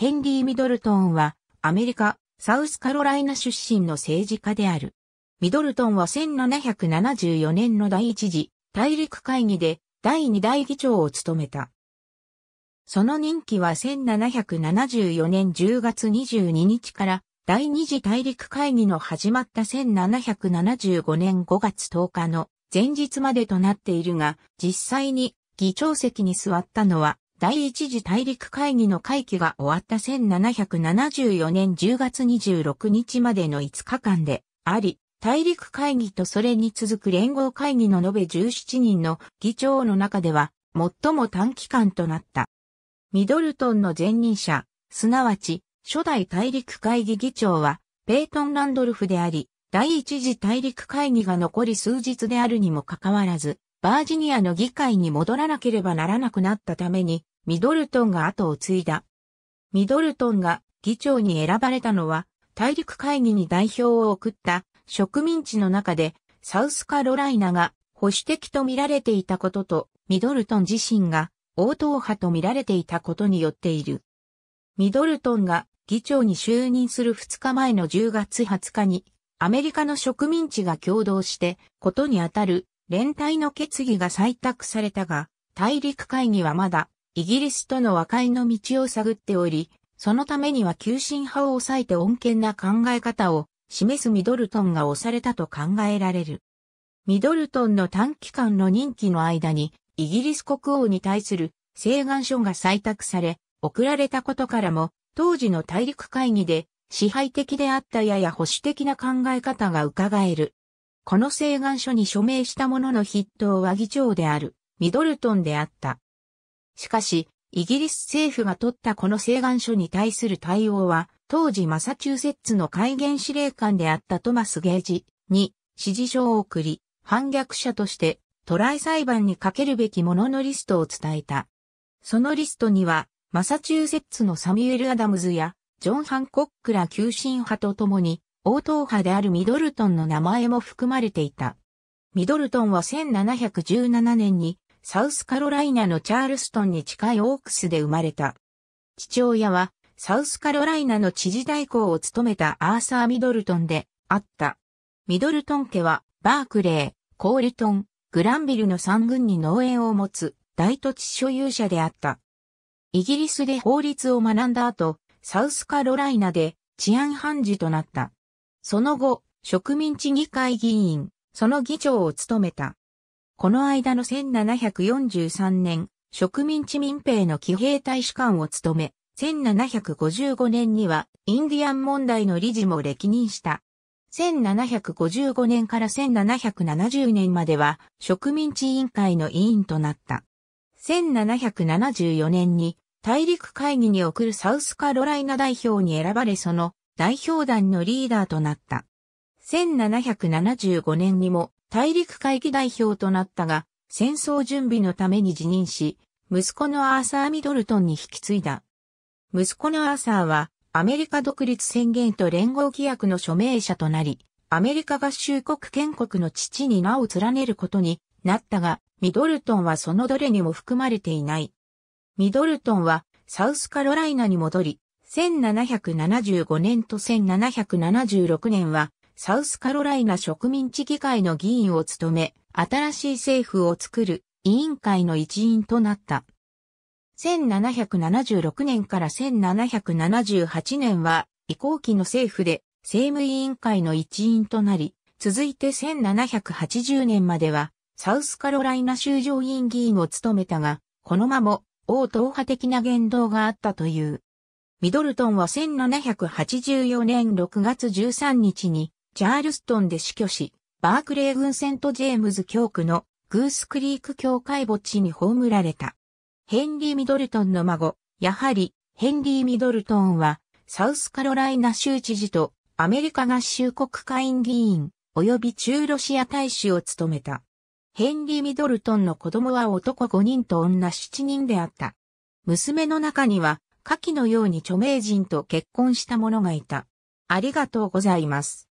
ヘンリー・ミドルトンは、アメリカ、サウスカロライナ出身の政治家である。ミドルトンは1774年の第一次大陸会議で第二代議長を務めた。その任期は1774年10月22日から第二次大陸会議の始まった1775年5月10日の前日までとなっているが、実際に議長席に座ったのは第一次大陸会議の会期が終わった1774年10月26日までの5日間であり、大陸会議とそれに続く連合会議の延べ17人の議長の中では最も短期間となった。ミドルトンの前任者、すなわち初代大陸会議議長はペイトン・ランドルフであり、第一次大陸会議が残り数日であるにもかかわらず、バージニアの議会に戻らなければならなくなったために、ミドルトンが後を継いだ。ミドルトンが議長に選ばれたのは、大陸会議に代表を送った植民地の中で、サウスカロライナが保守的と見られていたことと、ミドルトン自身が応答派と見られていたことによっている。ミドルトンが議長に就任する2日前の10月20日に、アメリカの植民地が共同して、ことにあたる連帯の決議が採択されたが、大陸会議はまだイギリスとの和解の道を探っており、そのためには急進派を抑えて穏健な考え方を示すミドルトンが押されたと考えられる。ミドルトンの短期間の任期の間に、イギリス国王に対する請願書が採択され、送られたことからも、当時の大陸会議で支配的であったやや保守的な考え方が伺える。この請願書に署名した者の筆頭は議長である、ミドルトンであった。しかし、イギリス政府が取ったこの請願書に対する対応は、当時マサチューセッツの戒厳司令官であったトマス・ゲージに指示書を送り、反逆者としてトライ裁判にかけるべきもののリストを伝えた。そのリストには、マサチューセッツのサミュエル・アダムズや、ジョン・ハンコックら急進派と共に、応答派であるミドルトンの名前も含まれていた。ミドルトンは1717年にサウスカロライナのチャールストンに近いオークスで生まれた。父親は、サウスカロライナの知事代行を務めたアーサー・ミドルトンであった。ミドルトン家は、バークレー、コールトン、グランビルの三軍に農園を持つ大土地所有者であった。イギリスで法律を学んだ後、サウスカロライナで治安判事となった。その後、植民地議会議員、その議長を務めた。この間の1743年、植民地民兵の騎兵大使館を務め、1755年にはインディアン問題の理事も歴任した。1755年から1770年までは植民地委員会の委員となった。1774年に大陸会議に送るサウスカロライナ代表に選ばれその代表団のリーダーとなった。1775年にも大陸会議代表となったが、戦争準備のために辞任し、息子のアーサー・ミドルトンに引き継いだ。息子のアーサーは、アメリカ独立宣言と連合規約の署名者となり、アメリカ合衆国建国の父に名を連ねることになったが、ミドルトンはそのどれにも含まれていない。ミドルトンは、サウスカロライナに戻り、1775年と1776年は、サウスカロライナ植民地議会の議員を務め、新しい政府を作る委員会の一員となった。1776年から1778年は移行期の政府で政務委員会の一員となり、続いて1780年まではサウスカロライナ州上院議員を務めたが、このまま、王党派的な言動があったという。ミドルトンは1784年6月13日にチャールストンで死去し、バークレー軍セントジェームズ教区のグースクリーク教会墓地に葬られた。ヘンリー・ミドルトンの孫、やはりヘンリー・ミドルトンは、サウスカロライナ州知事とアメリカ合衆国会員議員、及び中ロシア大使を務めた。ヘンリー・ミドルトンの子供は男5人と女7人であった。娘の中には、下記のように著名人と結婚した者がいた。ありがとうございます。